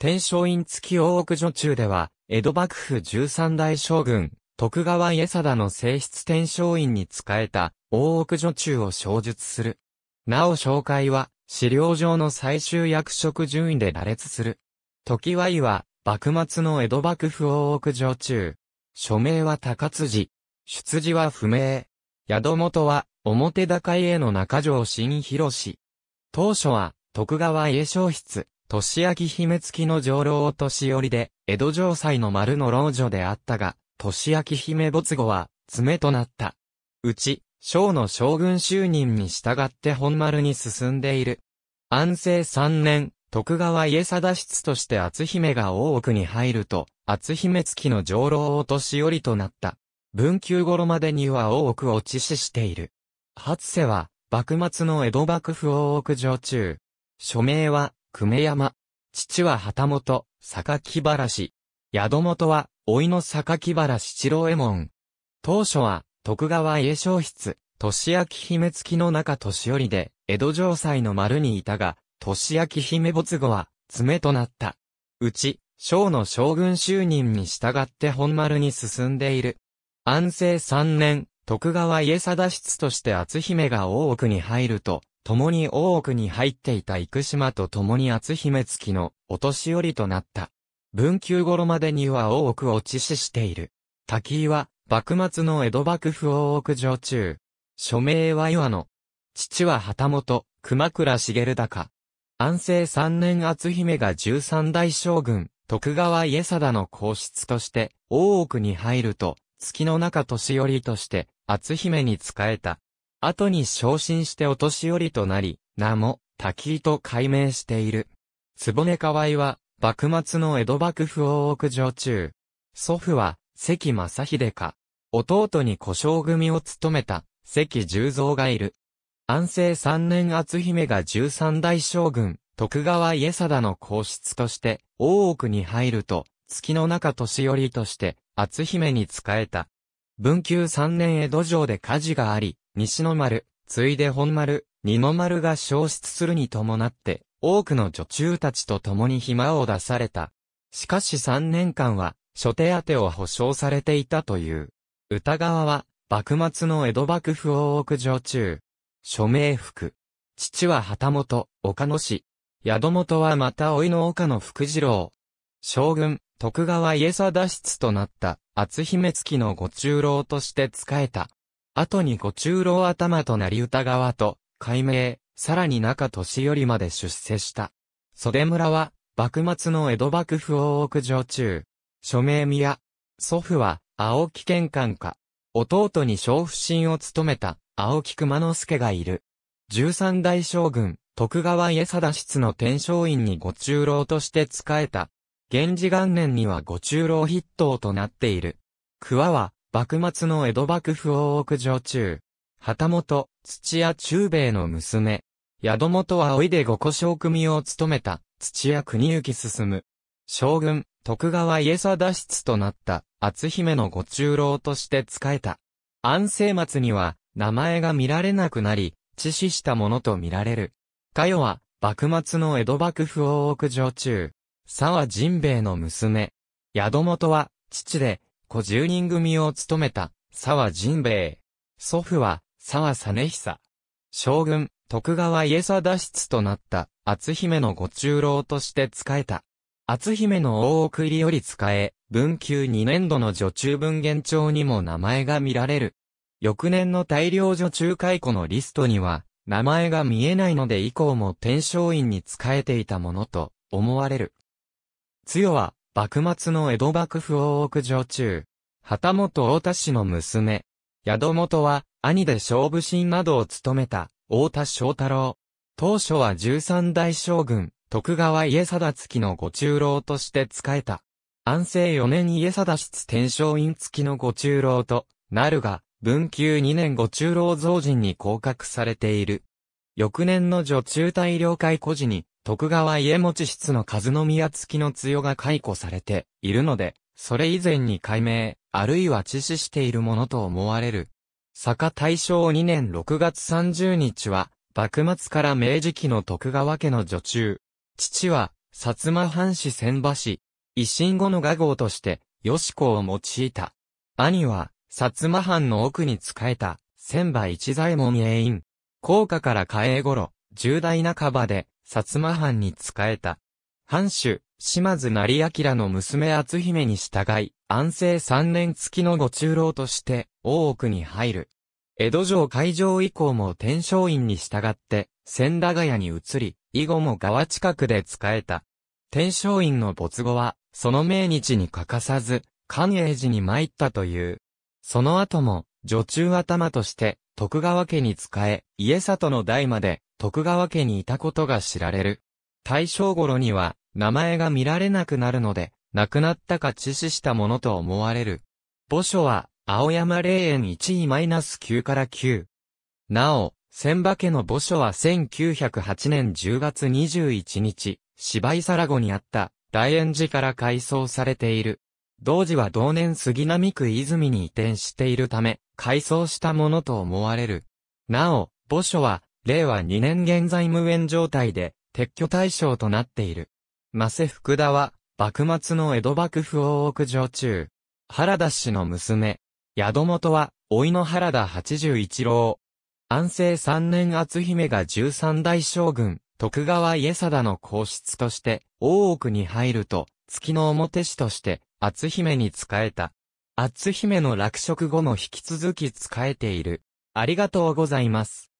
天正院付き大奥女中では、江戸幕府十三代将軍、徳川家定の正室天正院に仕えた、大奥女中を称述する。なお紹介は、資料上の最終役職順位で羅列する。時は井は、幕末の江戸幕府大奥女中。署名は高辻。出自は不明。宿元は、表高家の中条新広氏。当初は、徳川家小室。年明姫付きの上老お年寄りで、江戸城西の丸の老女であったが、年明姫没後は、爪となった。うち、小の将軍就任に従って本丸に進んでいる。安政三年、徳川家定室として厚姫が大奥に入ると、厚姫付きの上老お年寄りとなった。文久頃までには大奥を致死している。初世は、幕末の江戸幕府大奥城中。署名は、久米山。父は旗本、榊原氏。宿元は、老いの榊原七郎右衛門。当初は、徳川家小室、年明姫付きの中年寄りで、江戸城塞の丸にいたが、年明姫没後は、爪となった。うち、小の将軍就任に従って本丸に進んでいる。安政三年、徳川家定室として篤姫が大奥に入ると、共に大奥に入っていた生島と共に篤姫月のお年寄りとなった。文久頃までには大奥を致死している。滝井は、幕末の江戸幕府大奥城中。署名は岩野。父は旗本、熊倉茂高。安政三年篤姫が十三代将軍、徳川家定の皇室として、大奥に入ると、月の中年寄りとして、篤姫に仕えた。後に昇進してお年寄りとなり、名も、滝井と改名している。坪根河合は、幕末の江戸幕府大奥城中。祖父は、関正秀か。弟に小将組を務めた、関十三がいる。安政三年篤姫が十三代将軍、徳川家定の皇室として、大奥に入ると、月の中年寄りとして、篤姫に仕えた。文久三年江戸城で火事があり、西の丸、ついで本丸、二の丸が消失するに伴って、多くの女中たちと共に暇を出された。しかし三年間は、諸手当を保証されていたという。歌川は、幕末の江戸幕府大奥城中。署名福。父は旗本、岡野氏。宿本はまた老いの岡野福次郎。将軍、徳川家脱室となった、厚姫月のご中老として仕えた。後に五中老頭となり歌川と、改名、さらに中年寄まで出世した。袖村は、幕末の江戸幕府大奥上中。署名宮。祖父は、青木玄関家。弟に小不審を務めた、青木熊之助がいる。十三代将軍、徳川家定室の天正院に五中老として仕えた。源氏元年には五中老筆頭となっている。桑は、幕末の江戸幕府大奥城中。旗本、土屋中兵衛の娘。宿本はおいで五個将組を務めた、土屋国行進。将軍、徳川家脱室となった、篤姫のご中老として仕えた。安政末には、名前が見られなくなり、致死したものと見られる。かよは、幕末の江戸幕府大奥城中。沢陣兵衛の娘。宿本は、父で、小十人組を務めた、沢仁兵衛。祖父は、沢実久。将軍、徳川家定脱出となった、篤姫のご中老として仕えた。篤姫の大奥入りより仕え、文久2年度の女中文言帳にも名前が見られる。翌年の大量女中解雇のリストには、名前が見えないので以降も天正院に仕えていたものと思われる。つよは、幕末の江戸幕府大奥城中、旗本大田氏の娘、宿元は、兄で勝負神などを務めた、大田翔太郎。当初は十三代将軍、徳川家貞付のご中老として仕えた。安政四年家貞室天正院付きのご中老と、なるが、文久二年ご中老増人に降格されている。翌年の女中大了解孤児に、徳川家持室の数宮付きの強が解雇されているので、それ以前に解明、あるいは致死しているものと思われる。坂大正2年6月30日は、幕末から明治期の徳川家の女中。父は、薩摩藩士千葉氏、維新後の画号として、吉子を用いた。兄は、薩摩藩の奥に仕えた、千葉一左衛門永院。高架から嘉永頃、重大半ばで、薩摩藩に仕えた。藩主、島津成明の娘厚姫に従い、安政三年月のご中老として、大奥に入る。江戸城開城以降も天正院に従って、千駄ヶ谷に移り、以後も川近くで仕えた。天正院の没後は、その命日に欠かさず、寛永寺に参ったという。その後も、女中頭として、徳川家に仕え、家里の代まで徳川家にいたことが知られる。大正頃には、名前が見られなくなるので、亡くなったか致死したものと思われる。墓所は、青山霊園1位マイナス9から9。なお、千葉家の墓所は1908年10月21日、芝居皿後にあった大円寺から改装されている。同時は同年杉並区泉に移転しているため、改装したものと思われる。なお、墓所は、令和2年現在無縁状態で、撤去対象となっている。マセ福田は、幕末の江戸幕府大奥城中。原田氏の娘。宿元は、老いの原田八十一郎。安政三年厚姫が十三代将軍、徳川家貞の皇室として、大奥に入ると、月の表師として、篤姫に仕えた。篤姫の落職後も引き続き仕えている。ありがとうございます。